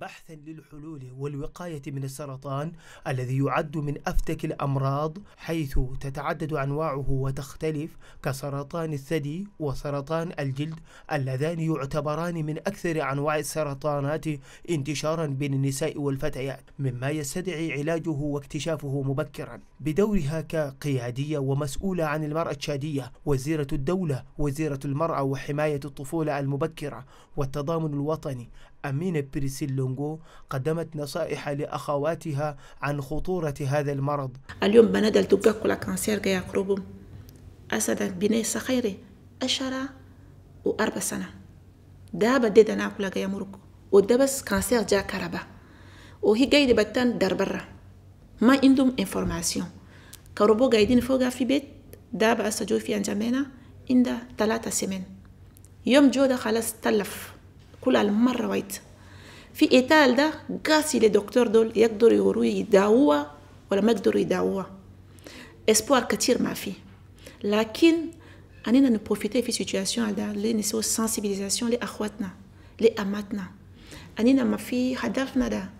بحثا للحلول والوقاية من السرطان الذي يعد من أفتك الأمراض حيث تتعدد أنواعه وتختلف كسرطان الثدي وسرطان الجلد اللذان يعتبران من أكثر أنواع السرطانات انتشارا بين النساء والفتيات مما يستدعي علاجه واكتشافه مبكرا بدورها كقيادية ومسؤولة عن المرأة الشادية وزيرة الدولة وزيرة المرأة وحماية الطفولة المبكرة والتضامن الوطني أمينة بريسيلونغو قدمت نصائح لأخواتها عن خطورة هذا المرض اليوم بنادل تقاكو كانسير جاي أقربهم أسد بني سخيري أشرة وأربع سنة ده بديت أنا أكل جاي مركو وده بس كانسير جا كربا وهي جاي بتان دار برا ما عندهم انفورماسيون كربو قاعدين فوقها في بيت ده بقى في أنجمينا عند ثلاثة سمين يوم جودة خلاص تلف كل مرة وايت في إيطال ده قاسي لدكتور دول يقدروا يورو يداووها ولا ما يقدروا يداووها اسبوار كتير ما فيه لكن أننا نبروفيتي في سيتياسيون هذا لي نسوي سنسيبيليزاسيون لأخواتنا لأماتنا أننا ما في هدفنا ده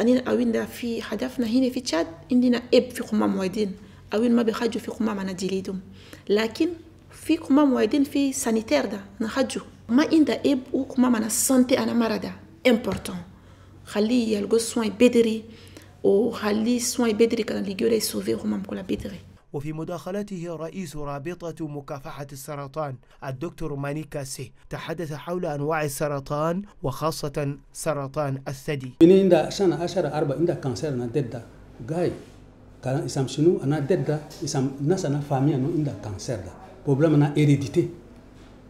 أننا أوين ده في هدفنا هنا في تشاد عندنا إب في قمام وايدين أوين ما بيخرجوا في قمام أنا ديليدهم لكن في قمام وايدين في سانيتير ده نخرجوا ما عنده اب وكما ما سنتي انا مرضى امبورطون خليه يلقوا سوين بدري وخليه سوين بدري كان اللي يقول يسوفي هما كلها بدري وفي مداخلته رئيس رابطة مكافحة السرطان الدكتور ماني كاسي تحدث حول أنواع السرطان وخاصة سرطان الثدي من عند سنة عشر أربعة عند كانسر أنا ضد جاي كان إسم شنو أنا ضد إسم ناس أنا فاهمين أنه عند كانسر ده بروبلم أنا إيريديتي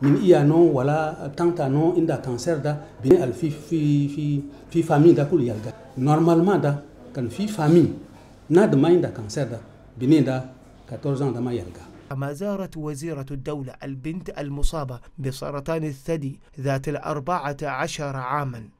من إيا نو ولا تانتا نو إن كانسر دا بين الفي في في في فامي دا كل يالغا نورمالمون دا كان في فامي ناد ما إن كانسر دا بين دا 14 دا ما يالغا كما زارت وزيرة الدولة البنت المصابة بسرطان الثدي ذات الأربعة عشر عاماً